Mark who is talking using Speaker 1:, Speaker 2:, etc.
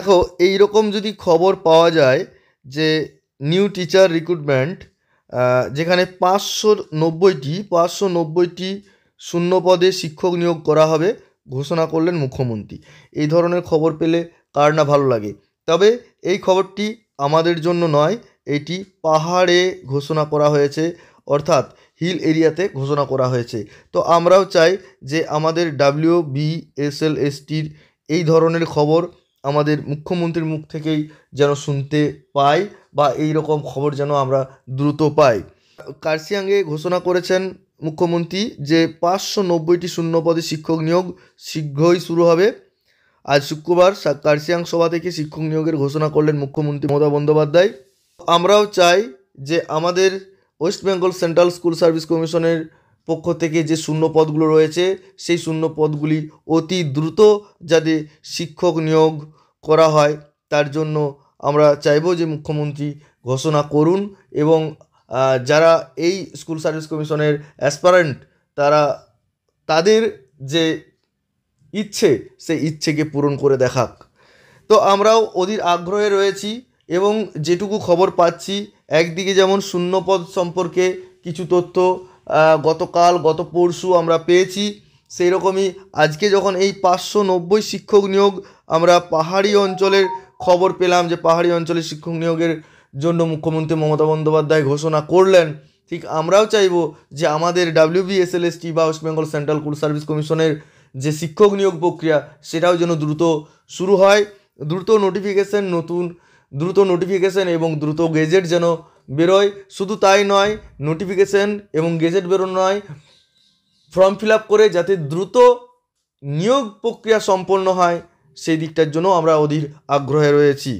Speaker 1: দেখো এইরকম যদি খবর পাওয়া যায় যে নিউ টিচার রিক্রুটমেন্ট যেখানে পাঁচশো নব্বইটি পাঁচশো নব্বইটি শূন্য পদে শিক্ষক নিয়োগ করা হবে ঘোষণা করলেন মুখ্যমন্ত্রী এই ধরনের খবর পেলে কার না ভালো লাগে তবে এই খবরটি আমাদের জন্য নয় এটি পাহাড়ে ঘোষণা করা হয়েছে অর্থাৎ হিল এরিয়াতে ঘোষণা করা হয়েছে তো আমরাও চাই যে আমাদের ডাব্লিউ বি এস এল এসটির এই ধরনের খবর আমাদের মুখ্যমন্ত্রীর মুখ থেকেই যেন শুনতে পাই বা এই রকম খবর যেন আমরা দ্রুত পাই কার্সিয়াংয়ে ঘোষণা করেছেন মুখ্যমন্ত্রী যে পাঁচশো নব্বইটি শূন্যপদে শিক্ষক নিয়োগ শীঘ্রই শুরু হবে আজ শুক্রবার কার্সিয়াং সভা থেকে শিক্ষক নিয়োগের ঘোষণা করলেন মুখ্যমন্ত্রী মমতা বন্দ্যোপাধ্যায় আমরাও চাই যে আমাদের West Bengal Central School Service কমিশনের পক্ষ থেকে যে শূন্য পদগুলো রয়েছে সেই শূন্য পদগুলি অতি দ্রুত যাতে শিক্ষক নিয়োগ করা হয় তার জন্য আমরা চাইব যে মুখ্যমন্ত্রী ঘোষণা করুন এবং যারা এই স্কুল সার্ভিস কমিশনের অ্যাসপারেন্ট তারা তাদের যে ইচ্ছে সেই ইচ্ছেকে পূরণ করে দেখাক তো আমরাও অধীর আগ্রহে রয়েছি এবং যেটুকু খবর পাচ্ছি একদিকে যেমন শূন্যপদ সম্পর্কে কিছু তথ্য গতকাল গত পরশু আমরা পেয়েছি সেই রকমই আজকে যখন এই পাঁচশো নব্বই শিক্ষক নিয়োগ আমরা পাহাড়ি অঞ্চলের খবর পেলাম যে পাহাড়ি অঞ্চলে শিক্ষক নিয়োগের জন্য মুখ্যমন্ত্রী মমতা বন্দ্যোপাধ্যায় ঘোষণা করলেন ঠিক আমরাও চাইব যে আমাদের ডাব্লিউবিএসএলএসটি বা West Bengal Central school Service কমিশনের যে শিক্ষক নিয়োগ প্রক্রিয়া সেটাও যেন দ্রুত শুরু হয় দ্রুত নোটিফিকেশন নতুন দ্রুত নোটিফিকেশন এবং দ্রুত গেজেট যেন বেরোয় শুধু তাই নয় নোটিফিকেশন এবং গেজেট বেরোনো নয় ফর্ম ফিল আপ করে যাতে দ্রুত নিয়োগ প্রক্রিয়া সম্পন্ন হয় সেই দিকটার জন্য আমরা অধীর আগ্রহে রয়েছি